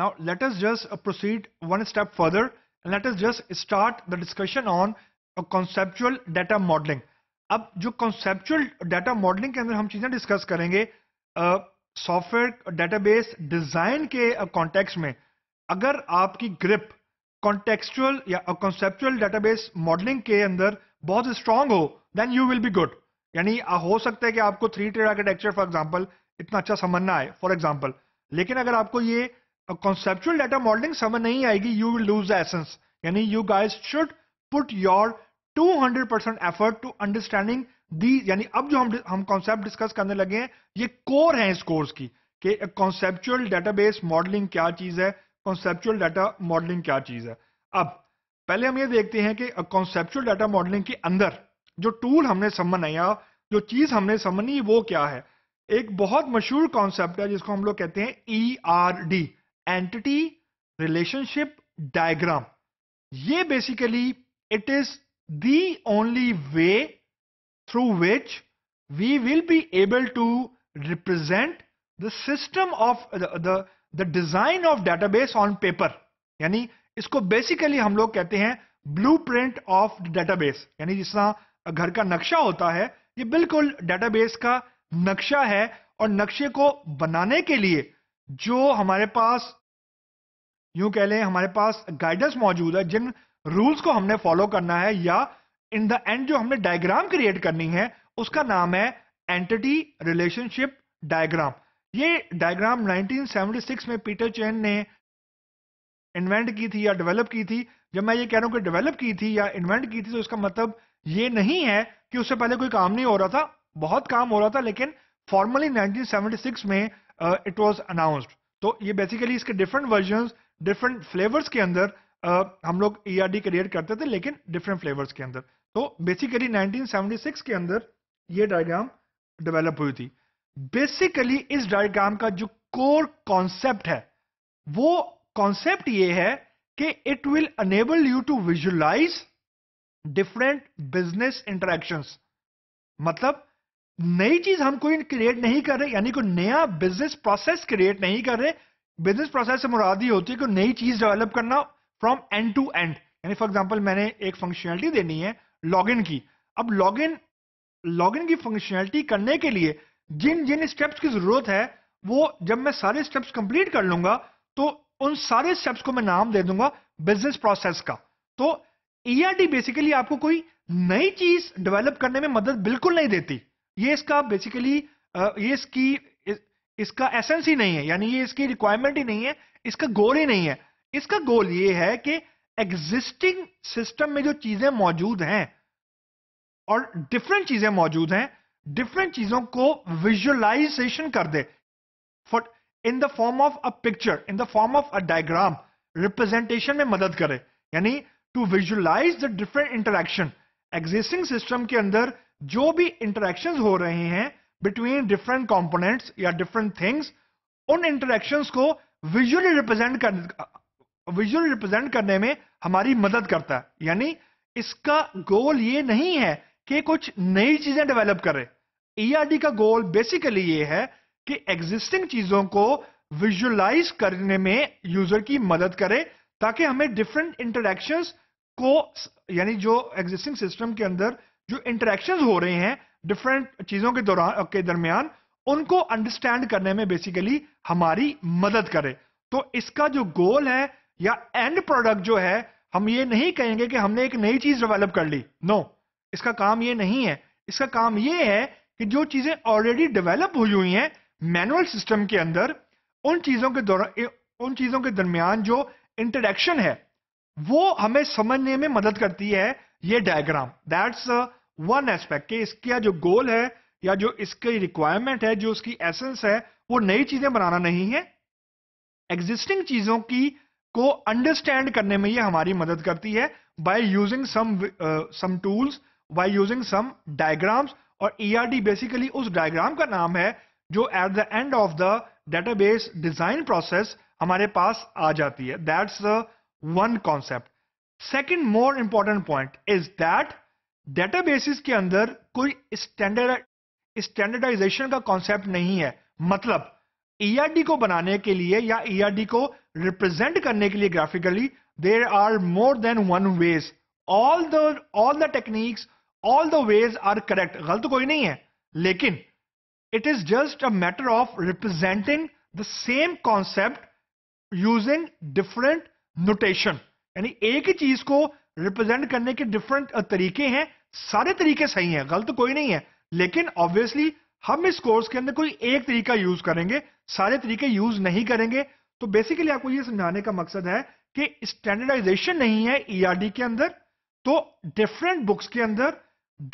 Now let us just uh, proceed one step further and let us just start the discussion on conceptual data modeling. अब जो conceptual data modeling के अंदर हम चीजें discuss करेंगे software database design के context में अगर आपकी ग्रिप कॉन्टेक्चुअल या कॉन्सेप्चुअल डेटाबेस मॉडलिंग के अंदर बहुत स्ट्रांग हो then you will be good यानी हो सकता है कि आपको थ्री टेड आर्किटेक्चर फॉर एग्जाम्पल इतना अच्छा समझ ना आए फॉर एग्जाम्पल लेकिन अगर आपको ये conceptual data modeling समझ नहीं आएगी you will lose the essence यानी you guys should put your 200% effort to understanding these यानी अब जो हम हम concept discuss करने लगे हैं ये core है इस course की कि conceptual database modeling क्या चीज है conceptual data modeling क्या चीज है अब पहले हम ये देखते हैं कि conceptual data modeling के अंदर जो tool हमने समझ आया जो चीज हमने समझनी वो क्या है एक बहुत मशहूर कॉन्सेप्ट है जिसको हम लोग कहते हैं E R D entity relationship diagram ये basically it is the only way through which we will be able to represent the system of the the, the design of database यानी इसको बेसिकली हम लोग कहते हैं ब्लू प्रिंट ऑफ डेटाबेस यानी जिस तरह घर का नक्शा होता है ये बिल्कुल डेटाबेस का नक्शा है और नक्शे को बनाने के लिए जो हमारे पास यूं कह लें हमारे पास गाइडेंस मौजूद है जिन रूल्स को हमने फॉलो करना है या इन द एंड जो हमने डायग्राम क्रिएट करनी है उसका नाम है एंटिटी रिलेशनशिप डायग्राम ये डायग्राम 1976 में पीटर चैन ने इन्वेंट की थी या डेवलप की थी जब मैं ये कह रहा हूं कि डेवलप की थी या इन्वेंट की थी तो इसका मतलब ये नहीं है कि उससे पहले कोई काम नहीं हो रहा था बहुत काम हो रहा था लेकिन फॉर्मली 1976 में इट वाज अनाउंस्ड तो ये बेसिकली इसके डिफरेंट वर्जन डिफरेंट फ्लेवर्स के अंदर आ, हम लोग ई e क्रिएट करते थे लेकिन डिफरेंट फ्लेवर्स के अंदर तो बेसिकली 1976 के अंदर ये डायग्राम डेवलप हुई थी बेसिकली इस डायग्राम का जो कोर कॉन्सेप्ट है वो कॉन्सेप्ट ये है कि it will enable you to visualise different business interaction मतलब नई चीज हम कोई क्रिएट नहीं कर रहे यानी कोई नया बिजनेस प्रोसेस क्रिएट नहीं कर रहे बिजनेस प्रोसेस से मुरादी होती है कि नई चीज डेवलप करना फ्रॉम एंड टू एंड यानी फॉर एग्जाम्पल मैंने एक फंक्शनैलिटी देनी है लॉगिन की अब लॉगिन लॉगिन की फंक्शनैलिटी करने के लिए जिन जिन स्टेप्स की जरूरत है वो जब मैं सारे स्टेप्स कंप्लीट कर लूंगा तो उन सारे स्टेप्स को मैं नाम दे दूंगा बिजनेस प्रोसेस का तो ईआरडी e बेसिकली आपको कोई नई चीज डेवलप करने में मदद बिल्कुल नहीं देती ये इसका बेसिकली ये इसकी इसका एसेंस ही नहीं है यानी ये इसकी रिक्वायरमेंट ही नहीं है इसका गोल ही नहीं है इसका गोल ये है कि एग्जिस्टिंग सिस्टम में जो चीजें मौजूद हैं और डिफरेंट चीजें मौजूद हैं डिफरेंट चीजों को विजुअलाइजेशन कर दे for in the form of a picture in the form of a diagram representation में मदद करे यानी to visualise the different interaction existing system के अंदर जो भी इंटरेक्शन हो रहे हैं बिटवीन डिफरेंट कॉम्पोनेंट्स या डिफरेंट थिंग्स उन इंटरेक्शंस को विजुअली रिप्रेजेंट कर विजुअली रिप्रेजेंट करने में हमारी मदद करता है यानी इसका गोल ये नहीं है कि कुछ नई चीजें डेवलप करे ईआरडी का गोल बेसिकली ये है कि एग्जिस्टिंग चीजों को विजुअलाइज करने में यूजर की मदद करे ताकि हमें डिफरेंट इंटरेक्शंस को यानी जो एग्जिस्टिंग सिस्टम के अंदर जो इंटरेक्शंस हो रहे हैं डिफरेंट चीजों के दौरान के दरमियान उनको अंडरस्टैंड करने में बेसिकली हमारी मदद करे तो इसका जो गोल है या एंड प्रोडक्ट जो है हम ये नहीं कहेंगे कि हमने एक नई चीज डेवलप कर ली नो no, इसका काम ये नहीं है इसका काम ये है कि जो चीजें ऑलरेडी डेवलप हुई हुई हैं मैनुअल सिस्टम के अंदर उन चीजों के दौरान उन चीजों के दरमियान जो इंटरेक्शन है वो हमें समझने में मदद करती है ये डायग्राम दैट्स वन एस्पेक्ट कि इसका जो गोल है या जो इसकी रिक्वायरमेंट है जो उसकी एसेंस है वो नई चीजें बनाना नहीं है एग्जिस्टिंग चीजों की को अंडरस्टैंड करने में ये हमारी मदद करती है by using some some tools by using some diagrams और ईआरडी e बेसिकली उस डायग्राम का नाम है जो at the end of the database design process हमारे पास आ जाती है that's one concept second more important point is that databases के अंदर कोई स्टैंडर्ड स्टैंडर्डाइजेशन का कॉन्सेप्ट नहीं है मतलब ईआरडी e को बनाने के लिए या ईआरडी e को रिप्रेजेंट करने के लिए graphically there are more than one ways all the all the techniques all the ways are correct गलत कोई नहीं है लेकिन it is just a matter of representing the same concept using different notation यानी एक ही चीज को रिप्रेजेंट करने के डिफरेंट तरीके हैं सारे तरीके सही हैं गलत कोई नहीं है लेकिन ऑब्वियसली हम इस कोर्स के अंदर कोई एक तरीका यूज करेंगे सारे तरीके यूज नहीं करेंगे तो बेसिकली आपको यह समझाने का मकसद है कि स्टैंडर्डाइजेशन नहीं है ईआरडी e के अंदर तो डिफरेंट बुक्स के अंदर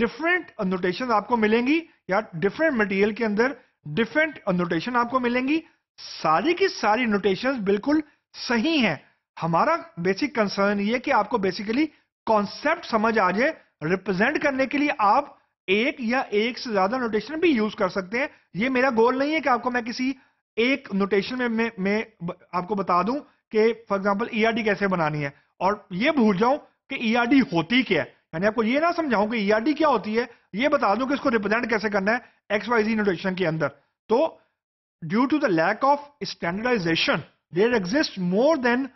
डिफरेंट नोटेशन आपको मिलेंगी या डिफरेंट मटेरियल के अंदर डिफरेंट नोटेशन आपको मिलेंगी सारी की सारी नोटेशन बिल्कुल सही हैं हमारा बेसिक कंसर्न ये कि आपको बेसिकली कॉन्सेप्ट समझ आ जाए रिप्रेजेंट करने के लिए आप एक या एक से ज्यादा नोटेशन भी यूज कर सकते हैं ये मेरा गोल नहीं है कि आपको मैं किसी एक नोटेशन में मैं, मैं आपको बता दूं कि फॉर एग्जांपल ईआरडी कैसे बनानी है और ये भूल जाऊं कि ईआरडी e होती क्या है यानी आपको ये ना समझाऊं कि ईआरडी e क्या होती है ये बता दूं कि इसको रिप्रेजेंट कैसे करना है एक्स वाई जी नोटेशन के अंदर तो due to the lack of standardisation there exist more than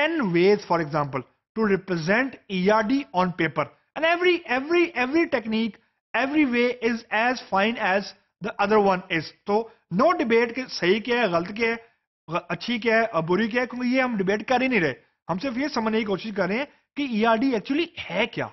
ten ways for example to represent E on paper And every, every, every technique, every way is as fine as the other one is. तो no debate कि सही क्या है गलत क्या है अच्छी क्या है और बुरी क्या है क्योंकि ये हम डिबेट कर ही नहीं रहे हम सिर्फ ये समझने की कोशिश कर रहे हैं कि ई e एक्चुअली है क्या